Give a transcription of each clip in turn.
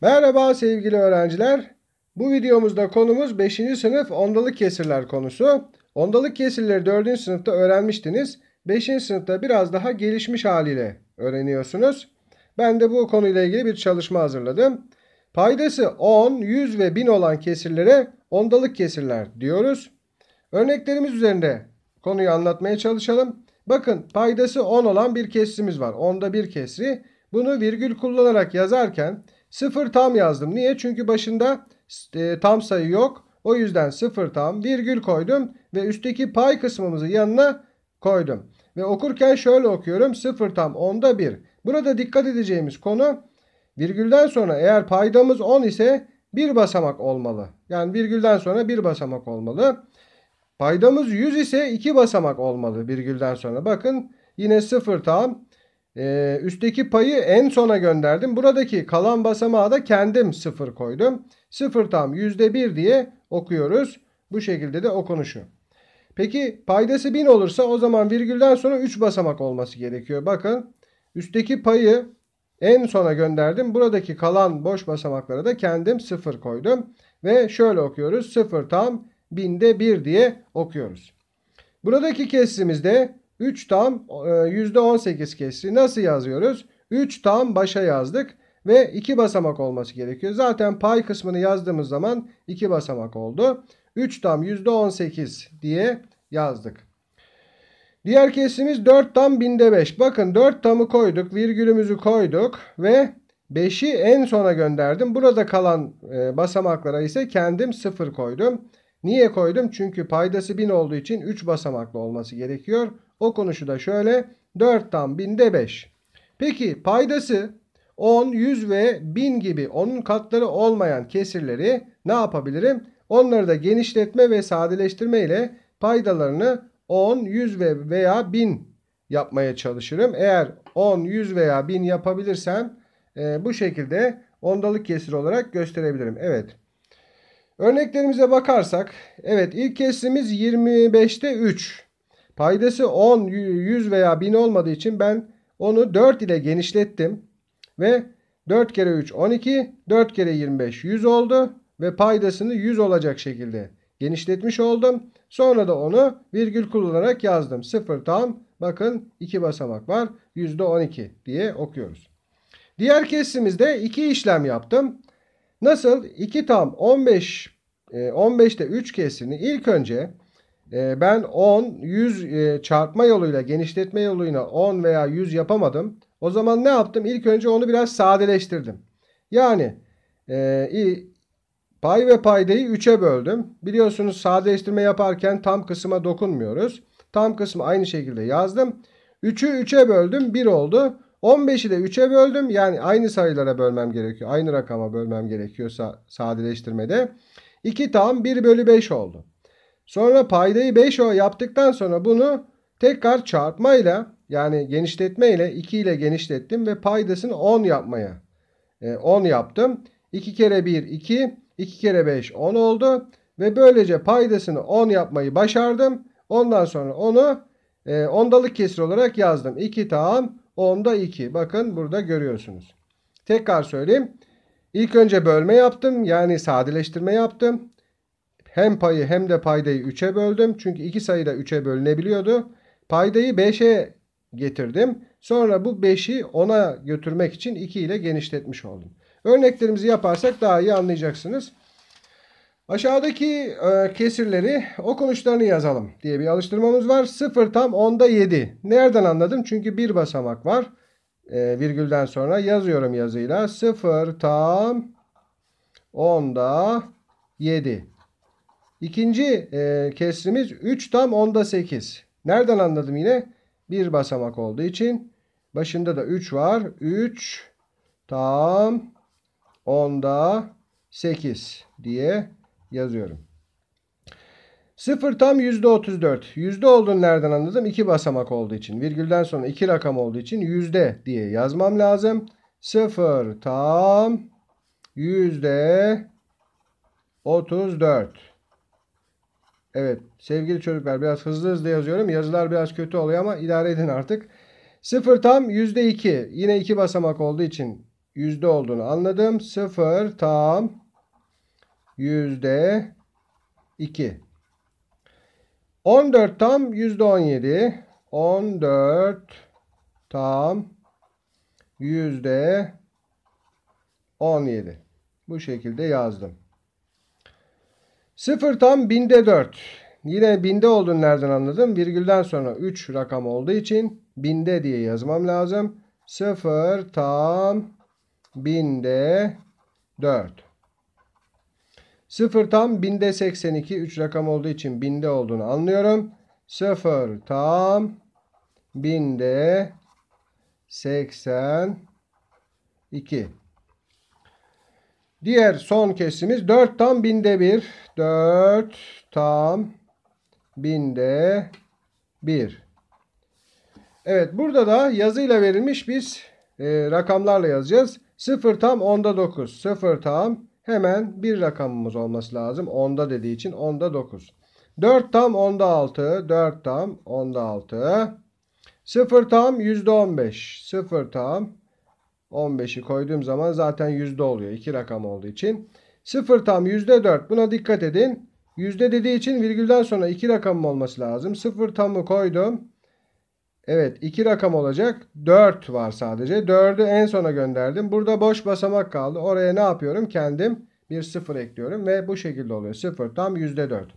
Merhaba sevgili öğrenciler. Bu videomuzda konumuz 5. sınıf ondalık kesirler konusu. Ondalık kesirleri 4. sınıfta öğrenmiştiniz. 5. sınıfta biraz daha gelişmiş haliyle öğreniyorsunuz. Ben de bu konuyla ilgili bir çalışma hazırladım. Paydası 10, 100 ve 1000 olan kesirlere ondalık kesirler diyoruz. Örneklerimiz üzerinde konuyu anlatmaya çalışalım. Bakın paydası 10 olan bir kesrimiz var. Onda bir kesri. Bunu virgül kullanarak yazarken 0 tam yazdım. Niye? Çünkü başında e, tam sayı yok. O yüzden 0 tam virgül koydum ve üstteki pay kısmımızı yanına koydum. Ve okurken şöyle okuyorum 0 tam onda 1. Burada dikkat edeceğimiz konu virgülden sonra eğer paydamız 10 ise bir basamak olmalı. Yani virgülden sonra bir basamak olmalı. Paydamız 100 ise iki basamak olmalı virgülden sonra. Bakın yine 0 tam ee, üstteki payı en sona gönderdim. Buradaki kalan basamağa da kendim 0 koydum. 0 tam %1 diye okuyoruz. Bu şekilde de okunuşu. Peki paydası 1000 olursa o zaman virgülden sonra 3 basamak olması gerekiyor. Bakın üstteki payı en sona gönderdim. Buradaki kalan boş basamaklara da kendim 0 koydum. Ve şöyle okuyoruz. 0 tam binde 1 diye okuyoruz. Buradaki kesimizde 3 tam %18 e, kesti. Nasıl yazıyoruz? 3 tam başa yazdık ve 2 basamak olması gerekiyor. Zaten pay kısmını yazdığımız zaman 2 basamak oldu. 3 tam %18 diye yazdık. Diğer kesimiz 4 tam binde 5. Bakın 4 tamı koyduk. Virgülümüzü koyduk ve 5'i en sona gönderdim. Burada kalan e, basamaklara ise kendim 0 koydum. Niye koydum? Çünkü paydası 1000 olduğu için 3 basamaklı olması gerekiyor. O konuşu da şöyle 4 tam 1000'de 5. Peki paydası 10, 100 ve 1000 gibi onun katları olmayan kesirleri ne yapabilirim? Onları da genişletme ve sadeleştirme ile paydalarını 10, 100 ve veya 1000 yapmaya çalışırım. Eğer 10, 100 veya 1000 yapabilirsem e, bu şekilde ondalık kesir olarak gösterebilirim. Evet. Örneklerimize bakarsak evet ilk kesimiz 25'te 3. Paydası 10, 100 veya 1000 olmadığı için ben onu 4 ile genişlettim. Ve 4 kere 3 12, 4 kere 25 100 oldu ve paydasını 100 olacak şekilde genişletmiş oldum. Sonra da onu virgül kullanarak yazdım. 0 tam bakın 2 basamak var %12 diye okuyoruz. Diğer kesimizde 2 işlem yaptım. Nasıl? 2 tam 15 15'te 3 kesini ilk önce e, ben 10, 100 e, çarpma yoluyla, genişletme yoluyla 10 veya 100 yapamadım. O zaman ne yaptım? İlk önce onu biraz sadeleştirdim. Yani e, pay ve paydayı 3'e böldüm. Biliyorsunuz sadeleştirme yaparken tam kısma dokunmuyoruz. Tam kısmı aynı şekilde yazdım. 3'ü 3'e böldüm 1 oldu. 15'i de 3'e böldüm. Yani aynı sayılara bölmem gerekiyor. Aynı rakama bölmem gerekiyorsa sadeleştirmede. 2 tam 1 bölü 5 oldu. Sonra paydayı 5 o yaptıktan sonra bunu tekrar çarpmayla yani genişletme ile 2 ile genişlettim ve paydasını 10 yapmaya. 10 e, yaptım. 2 kere 1 2, 2 kere 5 10 oldu ve böylece paydasını 10 yapmayı başardım. Ondan sonra onu e, ondalık kesir olarak yazdım. 2 tam Onda 2. Bakın burada görüyorsunuz. Tekrar söyleyeyim. İlk önce bölme yaptım. Yani sadeleştirme yaptım. Hem payı hem de paydayı 3'e böldüm. Çünkü iki sayı da 3'e bölünebiliyordu. Paydayı 5'e getirdim. Sonra bu 5'i 10'a götürmek için 2 ile genişletmiş oldum. Örneklerimizi yaparsak daha iyi anlayacaksınız. Aşağıdaki e, kesirleri okunuşlarını yazalım diye bir alıştırmamız var. 0 tam 10'da 7. Nereden anladım? Çünkü bir basamak var. E, virgülden sonra yazıyorum yazıyla. 0 tam 10'da 7. İkinci e, kesrimiz 3 tam 10'da 8. Nereden anladım yine? Bir basamak olduğu için. Başında da 3 var. 3 tam 10'da 8 diye yazıyorum. sıfır tam yüzde otuz dört Yüzde olduğunu nereden anladım? 2 basamak olduğu için. Virgülden sonra iki rakam olduğu için yüzde diye yazmam lazım. sıfır tam yüzde otuz dört Evet sevgili çocuklar biraz hızlı hızlı yazıyorum. Yazılar biraz kötü oluyor ama idare edin artık. sıfır tam yüzde iki Yine iki basamak olduğu için yüzde olduğunu anladım. sıfır tam yüzde 2. 14 tam yüzde 17. 14 tam yüzde 17. Bu şekilde yazdım. 0 tam binde 4. Yine binde olduğunu nereden anladım? Virgülden sonra 3 rakam olduğu için binde diye yazmam lazım. 0 tam binde 4. 0 tam binde 82. 3 rakam olduğu için binde olduğunu anlıyorum. 0 tam binde 82. Diğer son kesimiz 4 tam binde 1. 4 tam binde 1. Evet burada da yazıyla verilmiş biz e, rakamlarla yazacağız. 0 tam onda 9. 0 tam Hemen bir rakamımız olması lazım. Onda dediği için onda 9. 4 tam onda 6. 4 tam onda 6. 0 tam yüzde %15. 0 tam 15'i koyduğum zaman zaten yüzde oluyor. İki rakam olduğu için. 0 tam yüzde %4. Buna dikkat edin. Yüzde dediği için virgülden sonra iki rakamım olması lazım. 0 tamı koydum. Evet iki rakam olacak. 4 var sadece. 4'ü en sona gönderdim. Burada boş basamak kaldı. Oraya ne yapıyorum? Kendim bir sıfır ekliyorum ve bu şekilde oluyor. Sıfır tam yüzde dört.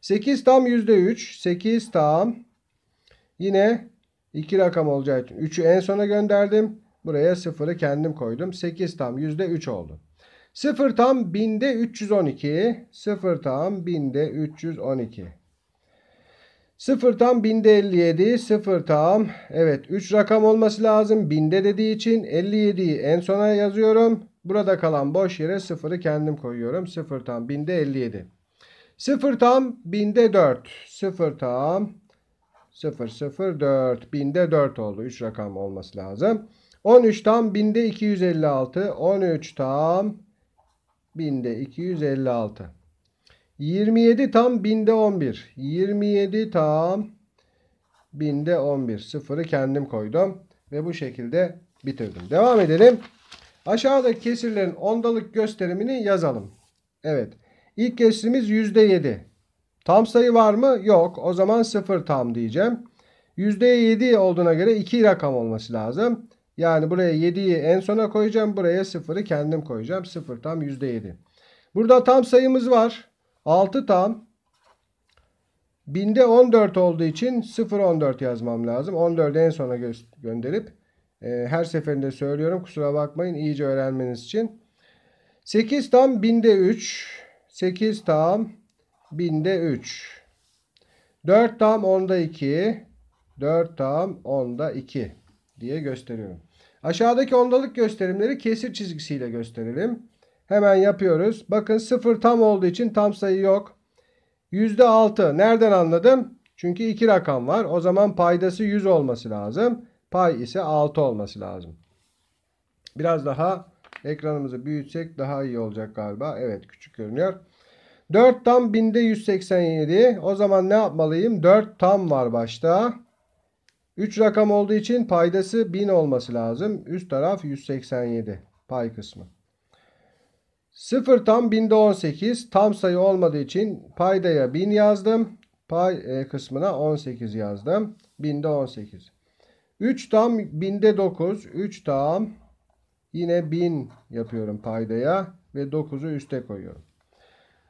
Sekiz tam yüzde üç. Sekiz tam yine iki rakam olacak. için üçü en sona gönderdim. Buraya sıfırı kendim koydum. Sekiz tam yüzde üç oldu. Sıfır tam binde 312. Sıfır tam binde 312. 0 tam binde 57. 0 tam. Evet 3 rakam olması lazım. Binde dediği için 57'yi en sona yazıyorum. Burada kalan boş yere 0'ı kendim koyuyorum. 0 tam binde 57. 0 tam binde 4. 0 tam 0 0 4. Binde 4 oldu. 3 rakam olması lazım. 13 tam binde 256. 13 tam binde 256. 27 tam binde 11. 27 tam binde 11. Sıfırı kendim koydum. Ve bu şekilde bitirdim. Devam edelim. Aşağıda kesirlerin ondalık gösterimini yazalım. Evet. İlk kesirimiz %7. Tam sayı var mı? Yok. O zaman 0 tam diyeceğim. %7 olduğuna göre 2 rakam olması lazım. Yani buraya 7'yi en sona koyacağım. Buraya 0'ı kendim koyacağım. 0 tam %7. Burada tam sayımız var. 6 tam binde 14 olduğu için 0.14 yazmam lazım. 14'ü en sona gö gönderip e, her seferinde söylüyorum. Kusura bakmayın iyice öğrenmeniz için. 8 tam binde 3. 8 tam binde 3. 4 tam onda 2. 4 tam onda 2 diye gösteriyorum. Aşağıdaki ondalık gösterimleri kesir çizgisiyle gösterelim. Hemen yapıyoruz. Bakın 0 tam olduğu için tam sayı yok. %6 nereden anladım? Çünkü 2 rakam var. O zaman paydası 100 olması lazım. Pay ise 6 olması lazım. Biraz daha ekranımızı büyütsek daha iyi olacak galiba. Evet küçük görünüyor. 4 tam binde 187. O zaman ne yapmalıyım? 4 tam var başta. 3 rakam olduğu için paydası 1000 olması lazım. Üst taraf 187 pay kısmı. 0 tam binde 18 tam sayı olmadığı için paydaya 1000 yazdım. Pay e, kısmına 18 yazdım. Binde 18. 3 tam binde 9. 3 tam yine 1000 yapıyorum paydaya ve 9'u üste koyuyorum.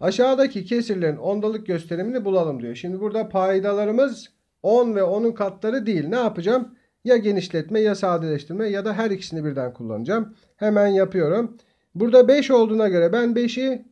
Aşağıdaki kesirlerin ondalık gösterimini bulalım diyor. Şimdi burada paydalarımız 10 ve 10'un katları değil. Ne yapacağım? Ya genişletme ya sadeleştirme ya da her ikisini birden kullanacağım. Hemen yapıyorum. Burada 5 olduğuna göre ben 5'i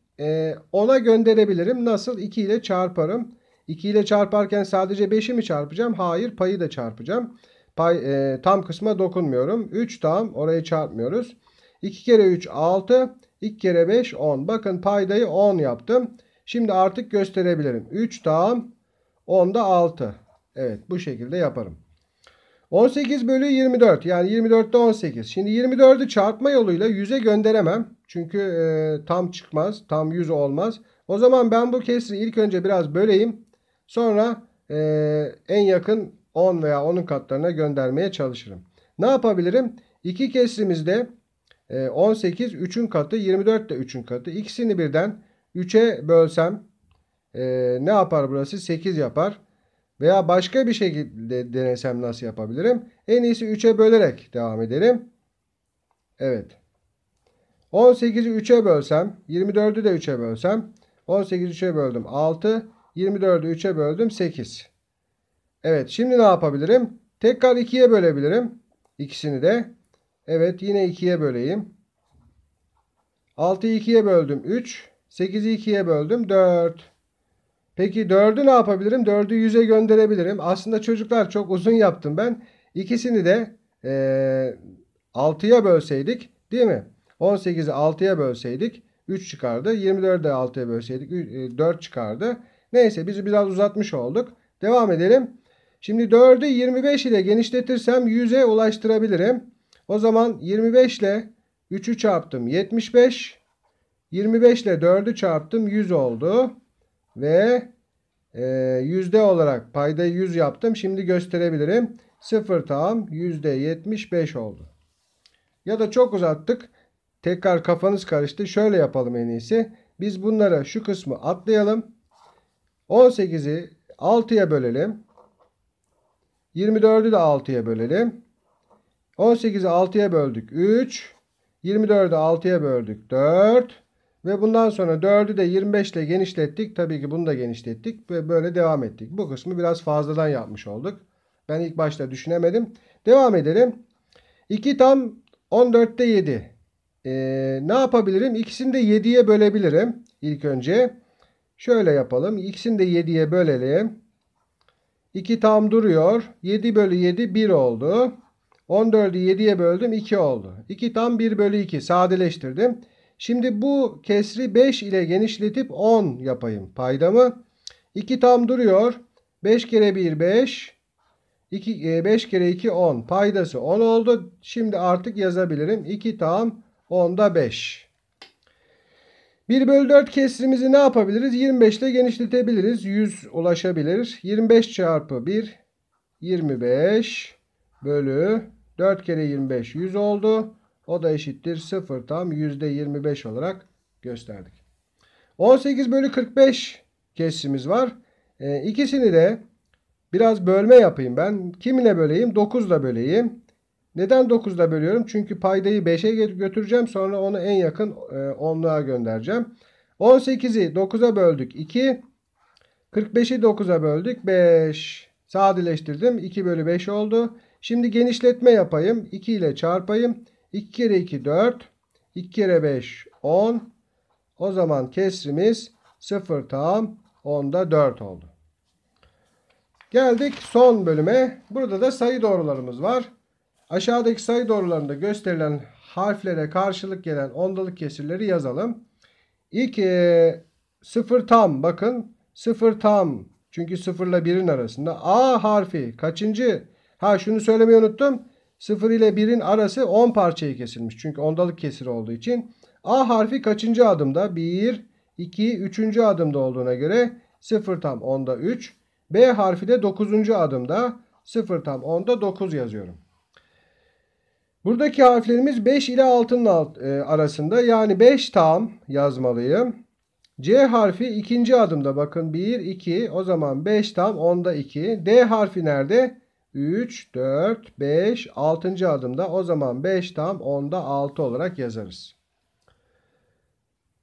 10'a e, gönderebilirim. Nasıl? 2 ile çarparım. 2 ile çarparken sadece 5'i mi çarpacağım? Hayır payı da çarpacağım. Pay, e, tam kısma dokunmuyorum. 3 tam orayı çarpmıyoruz. 2 kere 3 6. 2 kere 5 10. Bakın paydayı 10 yaptım. Şimdi artık gösterebilirim. 3 tam 10'da 6. Evet bu şekilde yaparım. 18 bölü 24 yani 24'te 18. Şimdi 24'ü çarpma yoluyla 100'e gönderemem. Çünkü e, tam çıkmaz. Tam 100 olmaz. O zaman ben bu kesri ilk önce biraz böleyim. Sonra e, en yakın 10 veya 10'un katlarına göndermeye çalışırım. Ne yapabilirim? İki kesrimizde 18 e, 3'ün katı 24 de 3'ün katı. İkisini birden 3'e bölsem e, ne yapar burası? 8 yapar. Veya başka bir şekilde denesem nasıl yapabilirim? En iyisi 3'e bölerek devam edelim. Evet. 18'i 3'e bölsem, 24'ü de 3'e bölsem, 18'i 3'e böldüm 6, 24'ü 3'e böldüm 8. Evet, şimdi ne yapabilirim? Tekrar 2'ye bölebilirim. İkisini de. Evet, yine 2'ye böleyim. 6'yı 2'ye böldüm 3, 8'i 2'ye böldüm 4. Peki 4'ü ne yapabilirim? 4'ü 100'e gönderebilirim. Aslında çocuklar çok uzun yaptım ben. İkisini de e, 6'ya bölseydik değil mi? 18'i 6'ya bölseydik 3 çıkardı. 24'ü de 6'ya bölseydik 4 e, çıkardı. Neyse bizi biraz uzatmış olduk. Devam edelim. Şimdi 4'ü 25 ile genişletirsem 100'e ulaştırabilirim. O zaman 25 ile 3'ü çarptım 75. 25 ile 4'ü çarptım 100 oldu ve e, yüzde olarak paydayı 100 yaptım. Şimdi gösterebilirim. 0 tam yüzde 75 oldu. Ya da çok uzattık. Tekrar kafanız karıştı. Şöyle yapalım en iyisi. Biz bunlara şu kısmı atlayalım. 18'i 6'ya bölelim. 24'ü de 6'ya bölelim. 18'i 6'ya böldük 3. 24'ü 6'ya böldük 4. Ve bundan sonra 4'ü de 25 ile genişlettik. Tabii ki bunu da genişlettik ve böyle devam ettik. Bu kısmı biraz fazladan yapmış olduk. Ben ilk başta düşünemedim. Devam edelim. 2 tam 14'te 7. Ee, ne yapabilirim? İkisini de 7'ye bölebilirim İlk önce. Şöyle yapalım. İkisini de 7'ye bölelim. 2 tam duruyor. 7 bölü 7 1 oldu. 14'ü 7'ye böldüm 2 oldu. 2 tam 1 bölü 2 sadeleştirdim. Şimdi bu kesri 5 ile genişletip 10 yapayım paydamı. 2 tam duruyor. 5 kere 1 5. 2, 5 kere 2 10. Paydası 10 oldu. Şimdi artık yazabilirim. 2 tam 10'da 5. 1 bölü 4 kesrimizi ne yapabiliriz? 25 ile genişletebiliriz. 100 ulaşabilir. 25 çarpı 1 25 bölü 4 kere 25 100 oldu. O da eşittir 0 tam %25 olarak gösterdik. 18 bölü 45 kesimiz var. E, ikisini de biraz bölme yapayım ben. Kimine böleyim? 9 9'da böleyim. Neden 9 9'da bölüyorum? Çünkü paydayı 5'e götüreceğim. Sonra onu en yakın e, onluğa göndereceğim. 18'i 9'a böldük 2. 45'i 9'a böldük 5. Sadeleştirdim. 2 bölü 5 oldu. Şimdi genişletme yapayım. 2 ile çarpayım. 2 kere 2 4. 2 kere 5 10. O zaman kesrimiz 0 tam 10'da 4 oldu. Geldik son bölüme. Burada da sayı doğrularımız var. Aşağıdaki sayı doğrularında gösterilen harflere karşılık gelen ondalık kesirleri yazalım. İlk e, sıfır tam bakın. Sıfır tam. Çünkü sıfırla birin arasında. A harfi kaçıncı? Ha şunu söylemeyi unuttum. 0 ile 1'in arası 10 parçaya kesilmiş. Çünkü ondalık kesir olduğu için. A harfi kaçıncı adımda? 1, 2, 3. adımda olduğuna göre 0 tam 10'da 3. B harfi de 9. adımda 0 tam 10'da 9 yazıyorum. Buradaki harflerimiz 5 ile 6'nın alt, e, arasında. Yani 5 tam yazmalıyım. C harfi ikinci adımda bakın 1, 2 o zaman 5 tam 10'da 2. D harfi nerede? 3, 4, 5, 6. adımda o zaman 5 tam 10'da 6 olarak yazarız.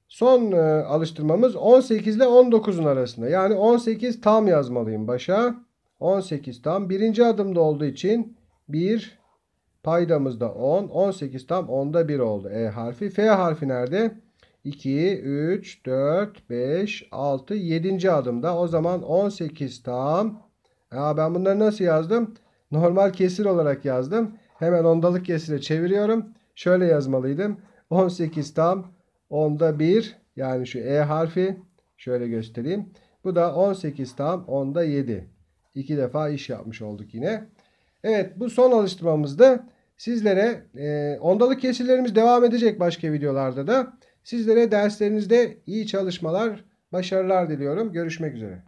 Son e, alıştırmamız 18 ile 19'un arasında. Yani 18 tam yazmalıyım başa. 18 tam. Birinci adımda olduğu için 1 paydamızda 10. 18 tam 10'da 1 oldu. E harfi. F harfi nerede? 2, 3, 4, 5, 6, 7. adımda. O zaman 18 tam Aa, ben bunları nasıl yazdım? Normal kesir olarak yazdım. Hemen ondalık kesire çeviriyorum. Şöyle yazmalıydım. 18 tam onda 1 yani şu E harfi şöyle göstereyim. Bu da 18 tam onda 7. İki defa iş yapmış olduk yine. Evet bu son alıştırmamızda sizlere e, ondalık kesirlerimiz devam edecek başka videolarda da. Sizlere derslerinizde iyi çalışmalar, başarılar diliyorum. Görüşmek üzere.